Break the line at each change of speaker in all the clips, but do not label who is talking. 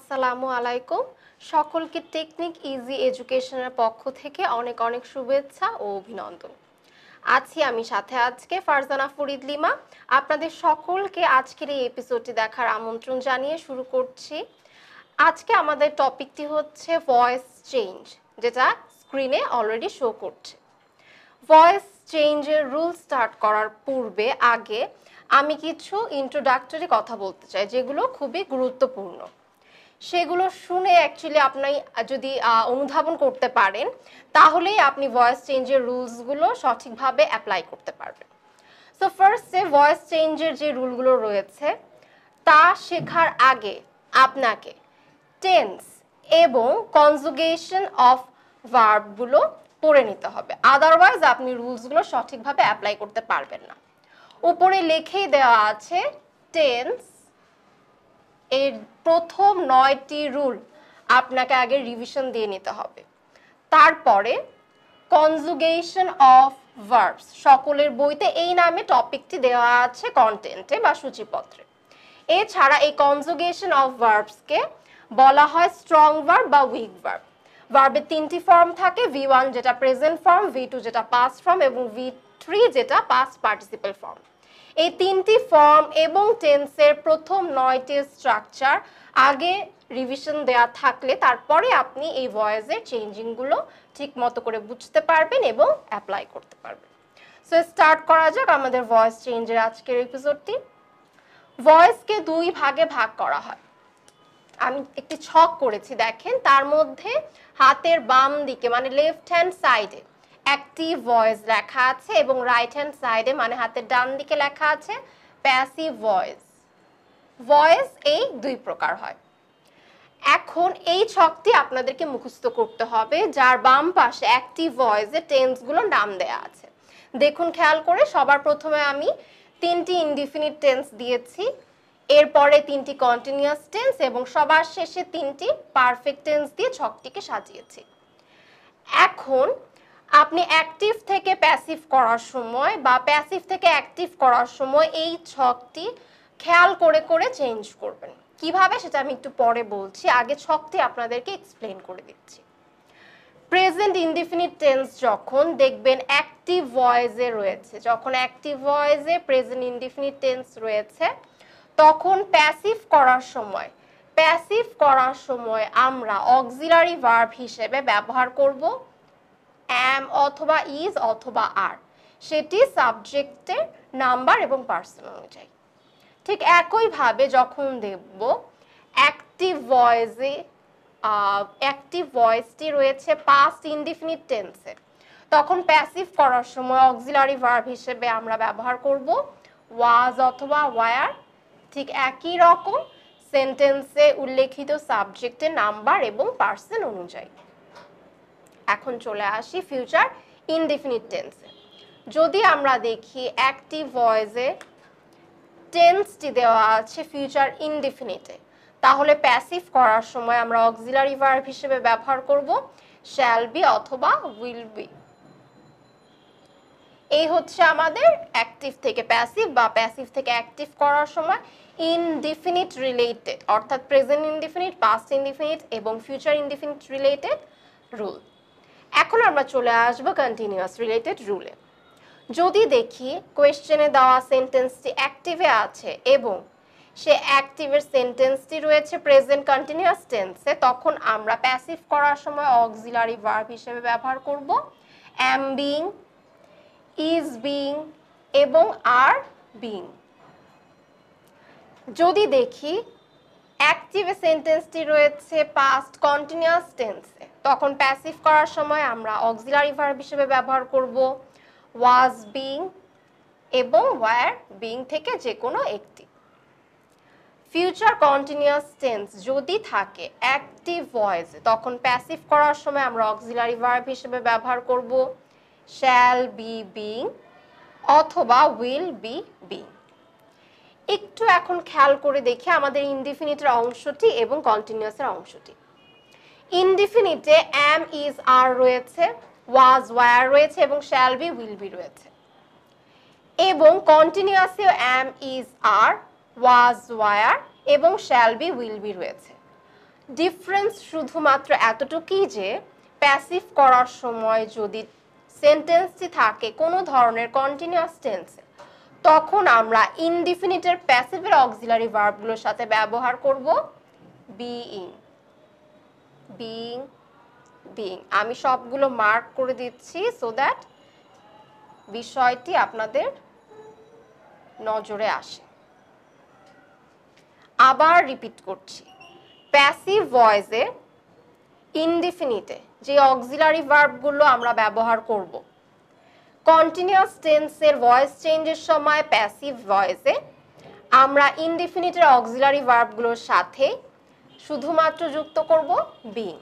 আসসালামু আলাইকুম সকলকে টেকনিক ইজি এডুকেশনের পক্ষ থেকে অনেক অনেক শুভেচ্ছা ও অভিনন্দন আছি আমি সাথে আজকে ফারজানা ফরিদ লিমা আপনাদের সকলকে আজকের এই এপিসোডটি দেখার আমন্ত্রণ জানিয়ে শুরু করছি আজকে আমাদের টপিকটি হচ্ছে ভয়েস চেঞ্জ যেটা স্ক্রিনে অলরেডি শো করছে ভয়েস চেঞ্জের রুল স্টার্ট করার পূর্বে আগে আমি কিছু ইন্ট্রোডাক্টরি কথা বলতে চাই যেগুলো খুবই গুরুত্বপূর্ণ সেগুলো শুনে অ্যাকচুয়ালি আপনি যদি অনুধাবন করতে পারেন তাহলেই আপনি ভয়েস চেঞ্জের রুলসগুলো সঠিকভাবে অ্যাপ্লাই করতে পারবেন সো ফার্স্টে ভয়েস চেঞ্জের যে রুলগুলো রয়েছে তা শেখার আগে আপনাকে টেন্স এবং কনজুগেশন অফ ভার্বগুলো পড়ে নিতে হবে আদারওয়াইজ আপনি রুলসগুলো সঠিকভাবে অ্যাপ্লাই করতে পারবেন না উপরে লেখেই দেওয়া আছে টেন্স এর প্রথম নয়টি রুল আপনাকে আগে রিভিশন দিয়ে নিতে হবে তারপরে কনজুগেশন অফ ভার্বস সকলের বইতে এই নামে টপিকটি দেওয়া আছে কন্টেন্টে বা সূচিপত্রে এছাড়া এই কনজুগেশন অফ ভার্বসকে বলা হয় স্ট্রং ভার্ব বা উইক ভার্ব ভার্বের তিনটি ফর্ম থাকে ভি ওয়ান যেটা প্রেজেন্ট ফর্ম ভি টু যেটা পাস্ট ফর্ম এবং ভি থ্রি যেটা পাস্ট পার্টিসিপাল ফর্ম এই তিনটি ফর্ম এবং টেন্সের প্রথম নয়টি স্ট্রাকচার আগে রিভিশন দেয়া থাকলে তারপরে আপনি এই ভয়েসের চেঞ্জিংগুলো ঠিক মতো করে বুঝতে পারবেন এবং অ্যাপ্লাই করতে পারবেন সো স্টার্ট করা যাক আমাদের ভয়েস চেঞ্জের আজকের এপিসোডটি ভয়েসকে দুই ভাগে ভাগ করা হয় আমি একটি ছক করেছি দেখেন তার মধ্যে হাতের বাম দিকে মানে লেফট হ্যান্ড সাইডে অ্যাক্টিভ ভয়েস লেখা আছে এবং রাইট হ্যান্ড সাইডে মানে হাতের ডান দিকে লেখা আছে প্যাসিভ ভয়েস ভয়েস এই দুই প্রকার হয় এখন এই ছকটি আপনাদেরকে মুখস্থ করতে হবে যার বাম পাশে অ্যাক্টিভ ভয়েসে টেন্সগুলো নাম দেয়া আছে দেখুন খেয়াল করে সবার প্রথমে আমি তিনটি ইনডিফিনিট টেন্স দিয়েছি এরপরে তিনটি কন্টিনিউয়াস টেন্স এবং সবার শেষে তিনটি পারফেক্ট টেন্স দিয়ে ছকটিকে সাজিয়েছি এখন আপনি অ্যাক্টিভ থেকে প্যাসিভ করার সময় বা প্যাসিভ থেকে অ্যাক্টিভ করার সময় এই ছকটি খেয়াল করে করে চেঞ্জ করবেন কিভাবে সেটা আমি একটু পরে বলছি আগে ছকটি আপনাদেরকে এক্সপ্লেন করে দিচ্ছি প্রেজেন্ট ইনডিফিনিট টেন্স যখন দেখবেন অ্যাক্টিভ ভয়েসে রয়েছে যখন অ্যাক্টিভ ভয়েসে প্রেজেন্ট ইনডিফিনিট টেন্স রয়েছে তখন প্যাসিভ করার সময় প্যাসিভ করার সময় আমরা অক্সিলারি ভার্ব হিসেবে ব্যবহার করব অ্যাম অথবা ইজ অথবা আর সেটি সাবজেক্টের নাম্বার এবং পার্সন অনুযায়ী ঠিক একইভাবে যখন দেখব অ্যাক্টিভ ভয়েসে অ্যাক্টিভ ভয়েসটি রয়েছে পাস্ট ইনডিফিনিট টেন্সে তখন প্যাসিভ করার সময় অক্সিলারি ভার্ব হিসেবে আমরা ব্যবহার করব ওয়াজ অথবা ওয়ার ঠিক একই রকম সেন্টেন্সে উল্লেখিত সাবজেক্টের নাম্বার এবং পার্সন অনুযায়ী এখন চলে আসি ফিউচার ইনডিফিনিট টেন্সে যদি আমরা দেখি অ্যাক্টিভ ভয়েসে টেন্সটি দেওয়া আছে ফিউচার ইনডিফিনিটে তাহলে প্যাসিভ করার সময় আমরা অক্সিলারি ভার্ব হিসেবে ব্যবহার করব শ্যাল বি অথবা উইল বি এই হচ্ছে আমাদের অ্যাক্টিভ থেকে প্যাসিভ বা প্যাসিভ থেকে অ্যাক্টিভ করার সময় ইনডিফিনিট রিলেটেড অর্থাৎ প্রেজেন্ট ইনডিফিনিট পাস্ট ইনডিফিনিট এবং ফিউচার ইনডিফিনিট রিলেটেড রুল এখন আমরা চলে আসব কন্টিনিউয়াস রিলেটেড রুলে যদি দেখি কোয়েশ্চেনে দেওয়া সেন্টেন্সটি অ্যাক্টিভে আছে এবং সে অ্যাক্টিভের সেন্টেন্সটি রয়েছে প্রেজেন্ট কন্টিনিউয়াস টেন্সে তখন আমরা প্যাসিভ করার সময় অক্সিলারি ভার্ব হিসেবে ব্যবহার করব অ্যাম বিং ইজ বিং এবং আর বিং যদি দেখি অ্যাক্টিভে সেন্টেন্সটি রয়েছে পাস্ট কন্টিনিউয়াস টেন্সে তখন প্যাসিভ করার সময় আমরা অক্সিলারি ভার্ব হিসেবে ব্যবহার করব ওয়াজ বিং এবং ওয়ার বিং থেকে যে কোনো একটি ফিউচার কন্টিনিউয়াস টেন্স যদি থাকে অ্যাক্টিভ ভয়েস তখন প্যাসিভ করার সময় আমরা অক্সিলারি ভার্ব হিসেবে ব্যবহার করব শ্যাল বি বিং অথবা উইল বি বিং একটু এখন খেয়াল করে দেখি আমাদের ইনডিফিনিটের অংশটি এবং কন্টিনিউয়াসের অংশটি ইনডিফিনিটে অ্যাম ইজ আর রয়েছে ওয়াজ ওয়ার রয়েছে এবং শ্যাল বি উইল বি রয়েছে এবং কন্টিনিউয়াসেও am is are was were এবং শ্যাল বি উইল বি রয়েছে ডিফারেন্স শুধুমাত্র এতটুকুই যে প্যাসিভ করার সময় যদি সেন্টেন্সটি থাকে কোনো ধরনের কন্টিনিউয়াস টেন্সে তখন আমরা ইনডিফিনিটের প্যাসিভের অক্সিলারি ভার্বগুলোর সাথে ব্যবহার করব বিইং বিং বিং আমি সবগুলো মার্ক করে দিচ্ছি সো দ্যাট বিষয়টি আপনাদের নজরে আসে আবার রিপিট করছি প্যাসিভ ভয়েসে ইনডিফিনিটে যে অক্সিলারি ভার্বগুলো আমরা ব্যবহার করব কন্টিনিউয়াস টেন্সের ভয়েস চেঞ্জের সময় প্যাসিভ ভয়েসে আমরা ইনডিফিনিটের অক্সিলারি ভার্বগুলোর সাথে শুধুমাত্র যুক্ত করব বিং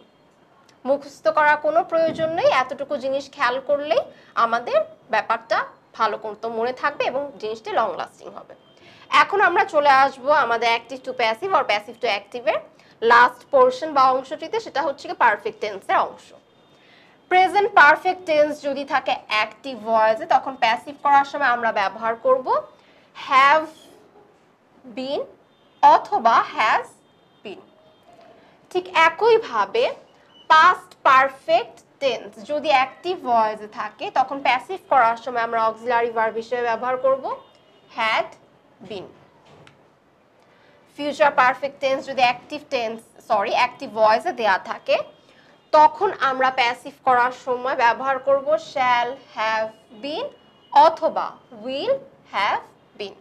মুখস্থ করা কোনো প্রয়োজন নেই এতটুকু জিনিস খেয়াল করলেই আমাদের ব্যাপারটা ভালো মতো মনে থাকবে এবং জিনিসটি লং লাস্টিং হবে এখন আমরা চলে আসব আমাদের অ্যাক্টিভ টু প্যাসিভ আর প্যাসিভ টু অ্যাক্টিভের লাস্ট পোর্শন বা অংশটিতে সেটা হচ্ছে কি পারফেক্ট টেন্সের অংশ প্রেজেন্ট পারফেক্ট টেন্স যদি থাকে অ্যাক্টিভ ভয়েসে তখন প্যাসিভ করার সময় আমরা ব্যবহার করব হ্যাভ বিন অথবা হ্যাজ ঠিক একইভাবে পাস্ট পারফেক্ট টেন্স যদি অ্যাক্টিভ ভয়েজে থাকে তখন প্যাসিভ করার সময় আমরা অক্সিলারি ভার্ব হিসেবে ব্যবহার করব had been future perfect tense যদি অ্যাক্টিভ টেন্স সরি অ্যাক্টিভ ভয়েসে দেয়া থাকে তখন আমরা প্যাসিভ করার সময় ব্যবহার করব শ্যাল হ্যাভ বিন অথবা উইল হ্যাভ বিন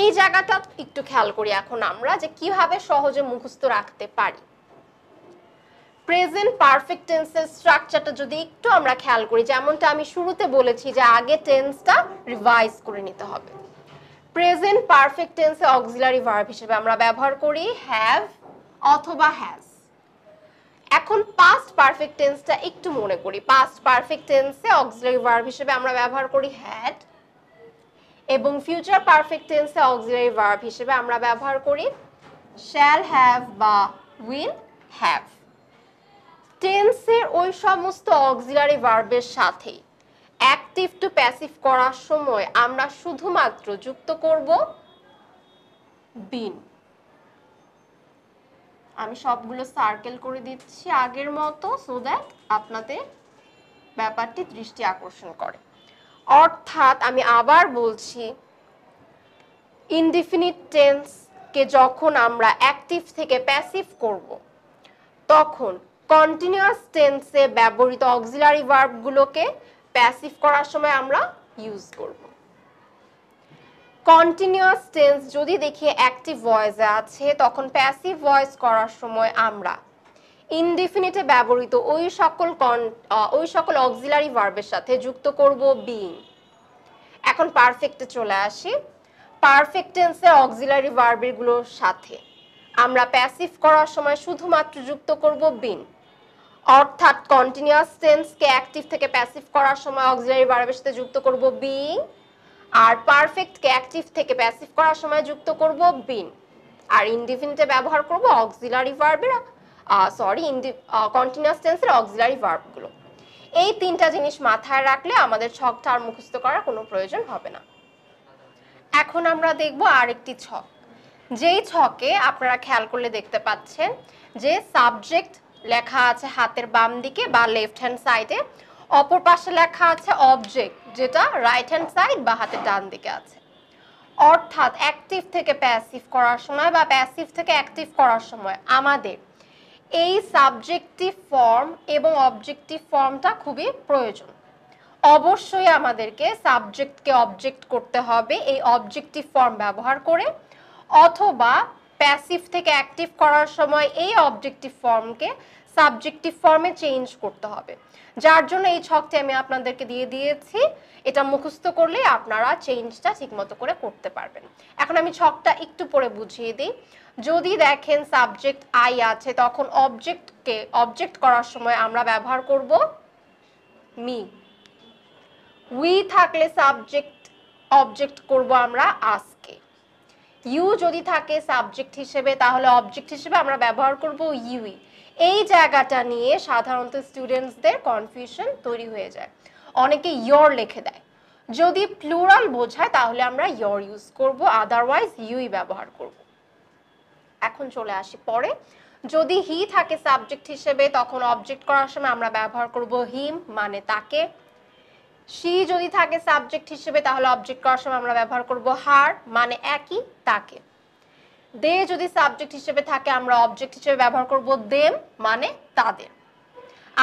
এই জায়গাটা একটু খেয়াল করি এখন আমরা যে কিভাবে সহজে মুখস্থ রাখতে পারি প্রেজেন্ট পারফেক্ট টেন্সের স্ট্রাকচারটা যদি একটু আমরা খেয়াল করি যেমনটা আমি শুরুতে বলেছি যে আগে টেন্সটা রিভাইজ করে নিতে হবে প্রেজেন্ট পারফেক্ট টেন্সে অক্সিলারি ভার্ব হিসেবে আমরা ব্যবহার করি হ্যাভ অথবা হ্যাজ এখন পাস্ট পারফেক্ট টেন্সটা একটু মনে করি পাস্ট পারফেক্ট টেন্সে অক্সিলারি ভার্ব হিসেবে আমরা ব্যবহার করি হ্যাড এবং ফিউচার পারফেক্ট টেন্সে অক্সিলারি ভার্ব হিসেবে আমরা ব্যবহার করি শ্যাল হ্যাভ বা উইল হ্যাভ টেন্সের ওই সমস্ত অক্সিলারি ভার্বের সাথে অ্যাক্টিভ টু প্যাসিভ করার সময় আমরা শুধুমাত্র যুক্ত করব বিন আমি সবগুলো সার্কেল করে দিচ্ছি আগের মতো সো দ্যাট আপনাদের ব্যাপারটি দৃষ্টি আকর্ষণ করে অর্থাৎ আমি আবার বলছি ইনডিফিনিট টেন্সকে যখন আমরা অ্যাক্টিভ থেকে প্যাসিভ করব তখন কন্টিনিউয়াস টেন্সে ব্যবহৃত অক্সিলারি ভার্বগুলোকে প্যাসিভ করার সময় আমরা ইউজ করব কন্টিনিউয়াস টেন্স যদি দেখি অ্যাক্টিভ ভয়েসে আছে তখন প্যাসিভ ভয়েস করার সময় আমরা ইনডিফিনিটে ব্যবহৃত ওই সকল কন ওই সকল অক্সিলারি ভার্বের সাথে যুক্ত করব বিইং এখন পারফেক্টে চলে আসি পারফেক্ট অক্সিলারি ভার্বগুলোর সাথে আমরা প্যাসিভ করার সময় শুধুমাত্র যুক্ত করব বিন অর্থাৎ কন্টিনিউয়াস টেন্সকে অ্যাক্টিভ থেকে প্যাসিভ করার সময় অক্সিলারি ভার্বের সাথে যুক্ত করব বিইং আর পারফেক্টকে অ্যাক্টিভ থেকে প্যাসিভ করার সময় যুক্ত করব বিন আর ইনডিফিনিটে ব্যবহার করব অক্সিলারি ভার্বের সরি কন্টিনিউস টেন্সের অক্সিলারি ভার্বগুলো এই তিনটা জিনিস মাথায় রাখলে আমাদের ছকটা আর মুখস্থ করার কোনো প্রয়োজন হবে না এখন আমরা দেখব আরেকটি ছক যেই ছকে আপনারা খেয়াল করলে দেখতে পাচ্ছেন যে সাবজেক্ট লেখা আছে হাতের বাম দিকে বা লেফট হ্যান্ড সাইডে অপর পাশে লেখা আছে অবজেক্ট যেটা রাইট হ্যান্ড সাইড বা হাতের ডান দিকে আছে অর্থাৎ অ্যাক্টিভ থেকে প্যাসিভ করার সময় বা প্যাসিভ থেকে অ্যাক্টিভ করার সময় আমাদের এই সাবজেক্টিভ ফর্ম এবং অবজেক্টিভ ফর্মটা খুবই প্রয়োজন অবশ্যই আমাদেরকে সাবজেক্টকে অবজেক্ট করতে হবে এই অবজেক্টিভ ফর্ম ব্যবহার করে অথবা প্যাসিভ থেকে অ্যাক্টিভ করার সময় এই অবজেক্টিভ ফর্মকে সাবজেক্টিভ ফর্মে চেঞ্জ করতে হবে যার জন্য এই ছকটি আমি আপনাদেরকে দিয়ে দিয়েছি এটা মুখস্থ করলে আপনারা চেঞ্জটা ঠিকমতো করে করতে পারবেন এখন আমি ছকটা একটু পরে বুঝিয়ে দিই যদি দেখেন সাবজেক্ট আই আছে তখন অবজেক্টকে অবজেক্ট করার সময় আমরা ব্যবহার করব মি উই থাকলে সাবজেক্ট অবজেক্ট করব আমরা আজকে ইউ যদি থাকে সাবজেক্ট হিসেবে তাহলে অবজেক্ট হিসেবে আমরা ব্যবহার করব ইউই এই জায়গাটা নিয়ে সাধারণত স্টুডেন্টসদের কনফিউশন তৈরি হয়ে যায় অনেকে ইয়র লিখে দেয় যদি প্লুরাল বোঝায় তাহলে আমরা ইয়র ইউজ করব আদারওয়াইজ ইউই ব্যবহার করব এখন চলে আসি পরে যদি হি থাকে সাবজেক্ট হিসেবে তখন অবজেক্ট করার সময় আমরা ব্যবহার করব হিম মানে তাকে সি যদি থাকে সাবজেক্ট হিসেবে তাহলে অবজেক্ট করার সময় আমরা ব্যবহার করব হার মানে একই তাকে দে যদি সাবজেক্ট হিসেবে থাকে আমরা অবজেক্ট হিসেবে ব্যবহার করব দেম মানে তাদের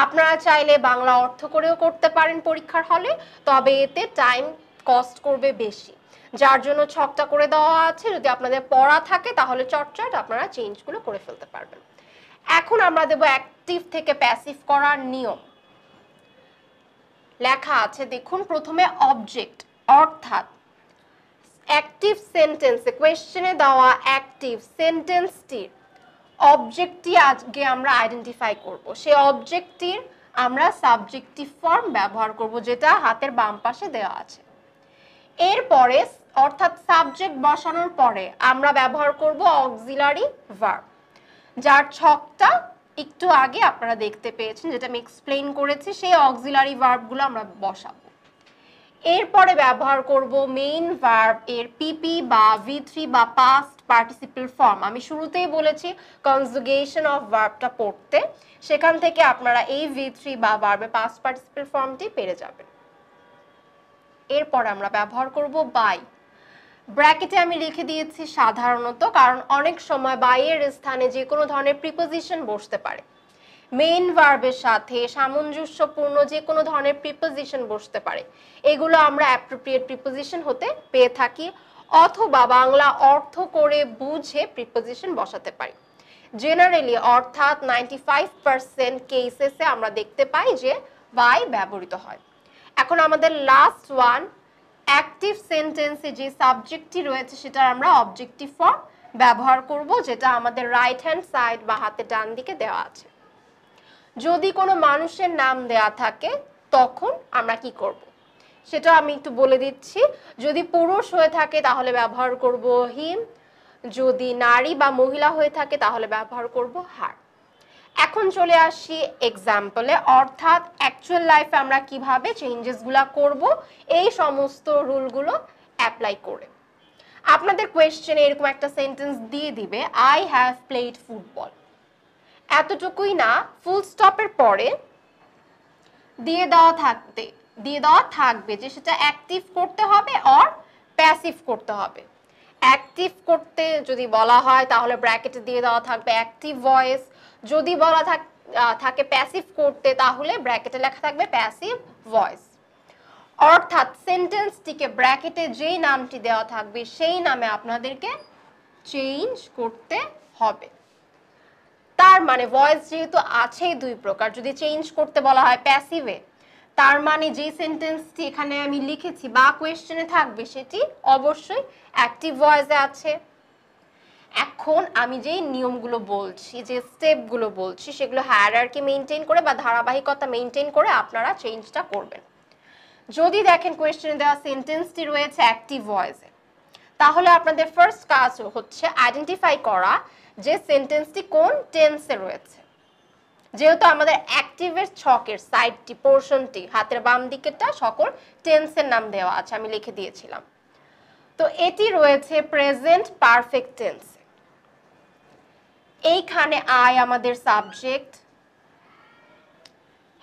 আপনারা চাইলে বাংলা অর্থ করেও করতে পারেন পরীক্ষার হলে তবে এতে টাইম কস্ট করবে বেশি যার জন্য ছকটা করে দেওয়া আছে যদি আপনাদের পড়া থাকে তাহলে চটচট আপনারা চেঞ্জগুলো করে ফেলতে পারবেন এখন আমরা দেব অ্যাক্টিভ থেকে প্যাসিভ করার নিয়ম লেখা আছে দেখুন প্রথমে অবজেক্ট অর্থাৎ অ্যাক্টিভ সেন্টেন্সে কোয়েশ্চেনে দেওয়া অ্যাক্টিভ সেন্টেন্সটির অবজেক্টটি আজকে আমরা আইডেন্টিফাই করব। সেই অবজেক্টটির আমরা সাবজেক্টিভ ফর্ম ব্যবহার করব যেটা হাতের বাম পাশে দেওয়া আছে এরপরে অর্থাৎ সাবজেক্ট বসানোর পরে আমরা ব্যবহার করব অক্সিলারি ভার্ব যার ছকটা একটু আগে আপনারা দেখতে পেয়েছেন যেটা আমি এক্সপ্লেন করেছি সেই অক্সিলারি ভার্বগুলো আমরা বসাবো এরপরে ব্যবহার করব মেইন ভার্ব এর পিপি বা ভি থ্রি বা পাস্ট পার্টিসিপল ফর্ম আমি শুরুতেই বলেছি কনজুগেশন অফ ভার্বটা পড়তে সেখান থেকে আপনারা এই ভি থ্রি বা ভার্বে পাস্ট পার্টিসিপল ফর্মটি পেরে যাবেন এরপর আমরা ব্যবহার করব বাই ব্র্যাকেটে আমি লিখে দিয়েছি সাধারণত কারণ অনেক সময় বাইয়ের স্থানে যে কোনো ধরনের প্রিপোজিশন বসতে পারে মেইন ভার্বের সাথে সামঞ্জস্যপূর্ণ যে কোনো ধরনের প্রিপোজিশন বসতে পারে এগুলো আমরা অ্যাপ্রোপ্রিয়েট প্রিপোজিশন হতে পেয়ে থাকি অথবা বাংলা অর্থ করে বুঝে প্রিপোজিশন বসাতে পারি জেনারেলি অর্থাৎ নাইনটি ফাইভ পার্সেন্ট কেসেসে আমরা দেখতে পাই যে বাই ব্যবহৃত হয় এখন আমাদের লাস্ট ওয়ান অ্যাক্টিভ সেন্টেন্সে যে সাবজেক্টটি রয়েছে সেটার আমরা অবজেক্টিভ ফর্ম ব্যবহার করব যেটা আমাদের রাইট হ্যান্ড সাইড বা হাতে ডান দিকে দেওয়া আছে যদি কোনো মানুষের নাম দেয়া থাকে তখন আমরা কি করব। সেটা আমি একটু বলে দিচ্ছি যদি পুরুষ হয়ে থাকে তাহলে ব্যবহার করব হিম যদি নারী বা মহিলা হয়ে থাকে তাহলে ব্যবহার করব হার এখন চলে আসি এক্সাম্পলে অর্থাৎ অ্যাকচুয়াল লাইফে আমরা কিভাবে চেঞ্জেসগুলো করব এই সমস্ত রুলগুলো অ্যাপ্লাই করে আপনাদের কোয়েশ্চেনে এরকম একটা সেন্টেন্স দিয়ে দিবে আই হ্যাভ প্লেড ফুটবল এতটুকুই না ফুল স্টপের পরে দিয়ে দেওয়া থাকবে দিয়ে দেওয়া থাকবে যে সেটা অ্যাক্টিভ করতে হবে অর প্যাসিভ করতে হবে অ্যাক্টিভ করতে যদি বলা হয় তাহলে ব্র্যাকেটে দিয়ে দেওয়া থাকবে অ্যাক্টিভ ভয়েস যদি বলা থাক থাকে প্যাসিভ করতে তাহলে ব্র্যাকেটে লেখা থাকবে প্যাসিভ ভয়েস অর্থাৎ সেন্টেন্সটিকে ব্র্যাকেটে যেই নামটি দেওয়া থাকবে সেই নামে আপনাদেরকে চেঞ্জ করতে হবে তার মানে ভয়েস যেহেতু আছেই দুই প্রকার যদি চেঞ্জ করতে বলা হয় প্যাসিভে তার মানে যে সেন্টেন্সটি এখানে আমি লিখেছি বা কোয়েশ্চেনে থাকবে সেটি অবশ্যই অ্যাক্টিভ ভয়েসে আছে এখন আমি যেই নিয়মগুলো বলছি যে স্টেপগুলো বলছি সেগুলো হায়ারার্কি মেনটেন করে বা ধারাবাহিকতা মেনটেন করে আপনারা চেঞ্জটা করবেন যদি দেখেন কোয়েশ্চেনে দেওয়া সেন্টেন্সটি রয়েছে অ্যাক্টিভ ভয়েসে তাহলে আপনাদের ফার্স্ট কাজ হচ্ছে আইডেন্টিফাই করা যে সেন্টেন্সটি কোন টেন্সে রয়েছে যেহেতু আমাদের অ্যাক্টিভের ছকের সাইডটি পোর্শনটি হাতের বাম দিকেরটা সকল টেন্সের নাম দেওয়া আছে আমি লিখে দিয়েছিলাম তো এটি রয়েছে প্রেজেন্ট পারফেক্ট টেন্স এইখানে আই আমাদের subject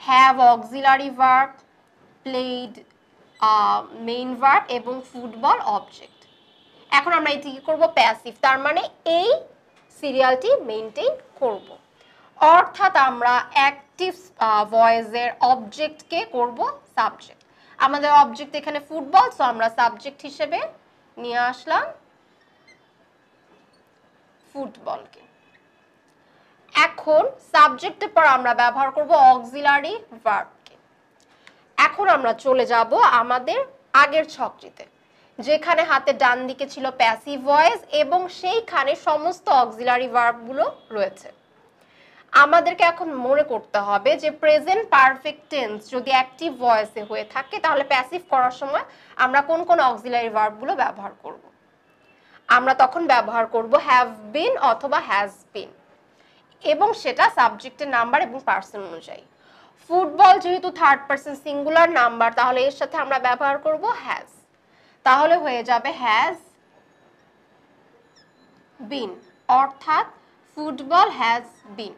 have auxiliary verb played main verb এবং ফুটবল অবজেক্ট এখন আমরা এটি কী করবো প্যাসিভ তার মানে এই সিরিয়ালটি মেনটেন করব। অর্থাৎ আমরা অ্যাক্টিভ ভয়েসের অবজেক্টকে করব সাবজেক্ট আমাদের অবজেক্ট এখানে ফুটবল সো আমরা সাবজেক্ট হিসেবে নিয়ে আসলাম ফুটবলকে এখন সাবজেক্টের পর আমরা ব্যবহার করব অক্সিলারি ভার্বকে এখন আমরা চলে যাব আমাদের আগের ছকটিতে যেখানে হাতে ডান দিকে ছিল প্যাসিভ ভয়েস এবং সেইখানে সমস্ত অক্সিলারি ভার্বগুলো রয়েছে আমাদেরকে এখন মনে করতে হবে যে প্রেজেন্ট পারফেক্ট টেন্স যদি অ্যাক্টিভ ভয়েসে হয়ে থাকে তাহলে প্যাসিভ করার সময় আমরা কোন কোন অক্সিলারি ভার্বগুলো ব্যবহার করব। আমরা তখন ব্যবহার করব হ্যাভ বিন অথবা হ্যাজ বিন এবং সেটা সাবজেক্টের নাম্বার এবং পার্সন অনুযায়ী ফুটবল যেহেতু থার্ড পার্সন সিঙ্গুলার নাম্বার তাহলে এর সাথে আমরা ব্যবহার করব হ্যাজ তাহলে হয়ে যাবে হ্যাজ বিন অর্থাৎ ফুটবল হ্যাজ বিন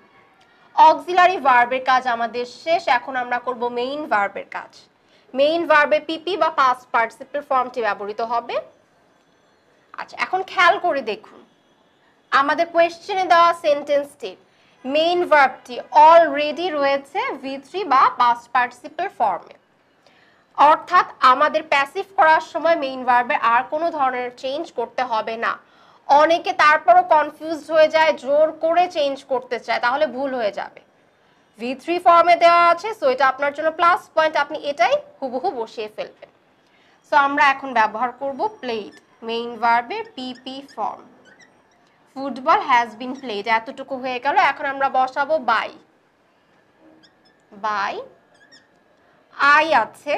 অক্সিলারি ভার্বের কাজ আমাদের শেষ এখন আমরা করব মেইন ভার্বের কাজ মেইন ভার্বে পিপি বা পাস পার্টিসিপের ফর্মটি ব্যবহৃত হবে আচ্ছা এখন খেয়াল করে দেখুন আমাদের কোয়েশ্চেনে দেওয়া সেন্টেন্সটি মেইন ভার্বটি অলরেডি রয়েছে ভি থ্রি বা পাস পার্টিসিপের ফর্মে অর্থাৎ আমাদের প্যাসিভ করার সময় মেইন ভার্বে আর কোনো ধরনের চেঞ্জ করতে হবে না অনেকে তারপরও কনফিউজ হয়ে যায় জোর করে চেঞ্জ করতে চায় তাহলে ভুল হয়ে যাবে ভি থ্রি ফর্মে দেওয়া আছে সো এটা আপনার জন্য প্লাস পয়েন্ট আপনি এটাই হুবহু বসিয়ে ফেলবেন সো আমরা এখন ব্যবহার করব প্লেড মেইন ভার্বের PP form football has been played এতটুকু হয়ে গেল এখন আমরা বসাবো বাই বাই আই আছে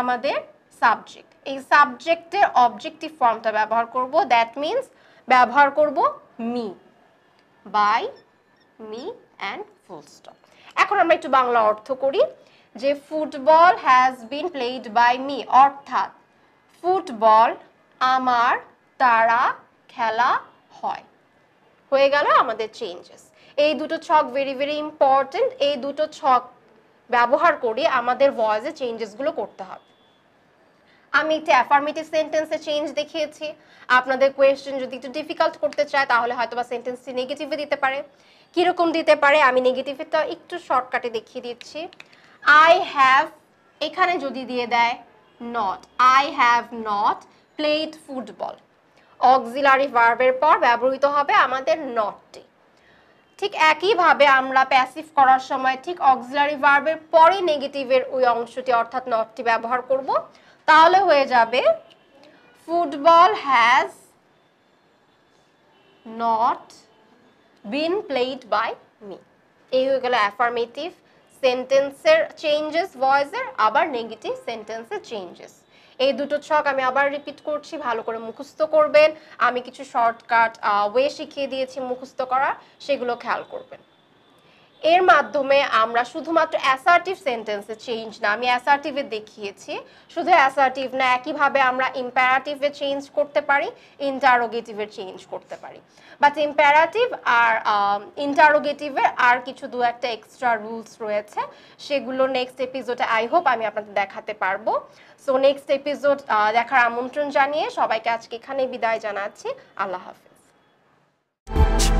আমাদের সাবজেক্ট এই সাবজেক্টের অবজেক্টিভ ফর্মটা ব্যবহার করব দ্যাট মিন্স ব্যবহার করব me by me and full stop এখন আমরা একটু বাংলা অর্থ করি যে football has been played by me অর্থাৎ ফুটবল আমার তারা খেলা হয় হয়ে গেল আমাদের চেঞ্জেস এই দুটো ছক ভেরি ভেরি ইম্পর্টেন্ট এই দুটো ছক ব্যবহার করে আমাদের ভয়েসে চেঞ্জেসগুলো করতে হবে আমি একটি অ্যাফার্মেটিভ সেন্টেন্সে চেঞ্জ দেখিয়েছি আপনাদের কোয়েশ্চেন যদি একটু ডিফিকাল্ট করতে চায় তাহলে হয়তো বা সেন্টেন্সটি নেগেটিভে দিতে পারে কীরকম দিতে পারে আমি নেগেটিভটা একটু শর্টকাটে দেখিয়ে দিচ্ছি আই হ্যাভ এখানে যদি দিয়ে দেয় not I have not played football auxiliary ভার্বের পর ব্যবহৃত হবে আমাদের নটটি ঠিক একইভাবে আমরা প্যাসিভ করার সময় ঠিক অক্সিলারি ভার্বের পরে নেগেটিভের ওই অংশটি অর্থাৎ নটটি ব্যবহার করব তাহলে হয়ে যাবে football has not been played by me এই হয়ে গেল অ্যাফার্মেটিভ সেন্টেন্সের চেঞ্জেস ভয়েসের আবার নেগেটিভ সেন্টেন্সের চেঞ্জেস এই দুটো ছক আমি আবার রিপিট করছি ভালো করে মুখস্থ করবেন আমি কিছু শর্টকাট ওয়ে শিখিয়ে দিয়েছি মুখস্থ করা সেগুলো খেয়াল করবেন এর মাধ্যমে আমরা শুধুমাত্র অ্যাসার্টিভ সেন্টেন্সে চেঞ্জ না আমি অ্যাসার্টিভে দেখিয়েছি শুধু অ্যাসার্টিভ না একইভাবে আমরা ইম্প্যারাটিভে চেঞ্জ করতে পারি ইন্টারোগেটিভে চেঞ্জ করতে পারি বাট ইম্প্যারাটিভ আর ইন্টারোগেটিভের আর কিছু দু একটা এক্সট্রা রুলস রয়েছে সেগুলো নেক্সট এপিসোডে আই হোপ আমি আপনাদের দেখাতে পারবো সো নেক্সট এপিসোড দেখার আমন্ত্রণ জানিয়ে সবাইকে আজকে এখানে বিদায় জানাচ্ছি আল্লাহ হাফিজ